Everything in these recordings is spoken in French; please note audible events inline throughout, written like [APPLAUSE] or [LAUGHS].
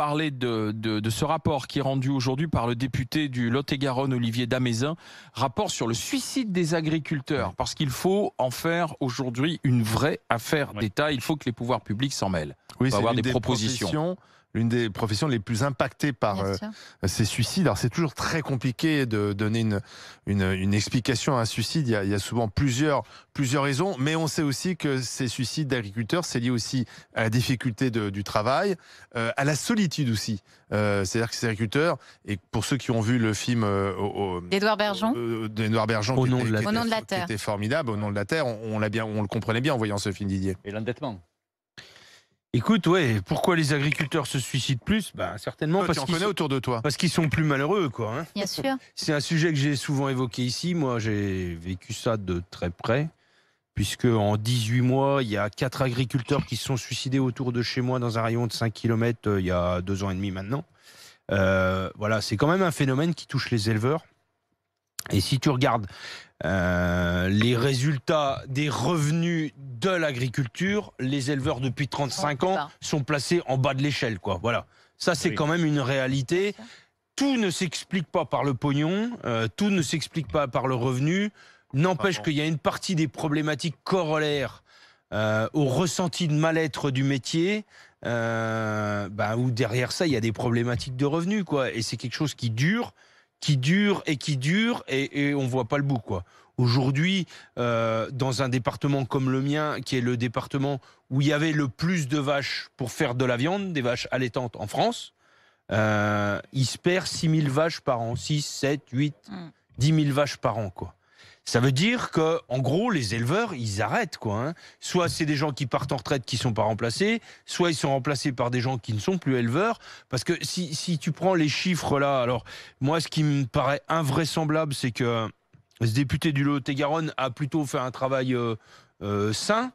parler de, de, ce rapport qui est rendu aujourd'hui par le député du Lot-et-Garonne, Olivier Damézin, rapport sur le suicide des agriculteurs, parce qu'il faut en faire aujourd'hui une vraie affaire d'État. Il faut que les pouvoirs publics s'en mêlent. Oui, faut avoir des, propositions l'une des professions les plus impactées par euh, ces suicides. Alors c'est toujours très compliqué de donner une, une, explication à un suicide. Il y, a, souvent plusieurs, plusieurs raisons, mais on sait aussi que ces suicides d'agriculteurs, c'est lié aussi à la difficulté du travail, euh, à la solitude aussi. Euh, c'est-à-dire que ces agriculteurs, et pour ceux qui ont vu le film d'Edouard Bergeon, Bergeon de qui était formidable, au nom de la Terre, on l'a bien, on le comprenait bien en voyant ce film Didier. Et l'endettement. Écoute, ouais, pourquoi les agriculteurs se suicident plus Bah certainement parce qu'ils sont... Parce qu'ils sont plus malheureux, quoi. Hein. Bien sûr. [LAUGHS] C'est un sujet que j'ai souvent évoqué ici. Moi, j'ai vécu ça de très près, puisque en 18 mois, il y a quatre agriculteurs qui se sont suicidés autour de chez moi dans un rayon de 5 km euh, il y a deux ans et demi maintenant. Euh, voilà, c'est quand même un phénomène qui touche les éleveurs. Et si tu regardes euh, les résultats des revenus de l'agriculture, les éleveurs depuis 35 ans sont placés en bas de l'échelle. quoi. Voilà. Ça, c'est quand même une réalité. Tout ne s'explique pas par le pognon, euh, tout ne s'explique pas par le revenu. N'empêche qu'il y a une partie des problématiques corollaires euh, au ressenti de mal-être du métier, euh, bah, où derrière ça, il y a des problématiques de revenus. quoi. Et c'est quelque chose qui dure qui dure et qui dure et, on ne voit pas le bout quoi. Aujourd'hui, euh, dans un département comme le mien, qui est le département où il y avait le plus de vaches pour faire de la viande, des vaches allaitantes en France, euh, il se perd 6000 vaches par an, 6, 7, 8, 10 000 vaches par an quoi. Ça veut dire que, en gros, les éleveurs, ils arrêtent, quoi. Hein. Soit c'est des gens qui partent en retraite qui ne sont pas remplacés, soit ils sont remplacés par des gens qui ne sont plus éleveurs. Parce que si, tu prends les chiffres là, alors, moi, ce qui me paraît invraisemblable, c'est que ce député du Lot-et-Garonne a plutôt fait un travail euh, euh, sain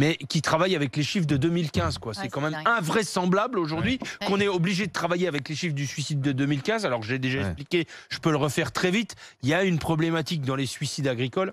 mais qui travaille avec les chiffres de 2015. Quoi. c'est quand même invraisemblable aujourd'hui qu'on est obligé de travailler avec les chiffres du suicide de 2015. Alors, j'ai déjà expliqué, je peux le refaire très vite. Il y a une problématique dans les suicides agricoles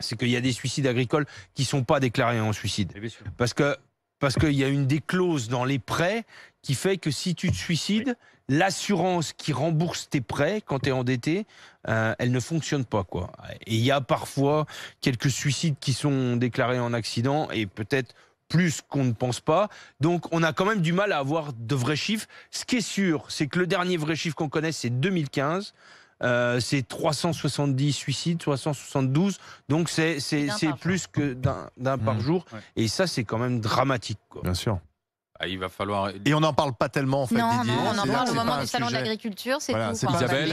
c'est qu'il y a des suicides agricoles qui ne sont pas déclarés en suicide. Eh Parce que parce qu'il y a une des clauses dans les prêts qui fait que si tu te suicides, l'assurance qui rembourse tes prêts quand tu es endetté, euh, elle ne fonctionne pas. quoi. Et il y a parfois quelques suicides qui sont déclarés en accident et peut-être plus qu'on ne pense pas. Donc on a quand même du mal à avoir de vrais chiffres. Ce qui est sûr, c'est que le dernier vrai chiffre qu'on connaît c'est 2015. Euh, c'est 370 suicides, 372. Donc c'est plus que d'un par mmh. jour. Et ça, c'est quand même dramatique. Bien sûr. Ah, il va falloir. Et on n'en parle pas tellement, en fait, non, on en parle au moment du salon de l'agriculture, c'est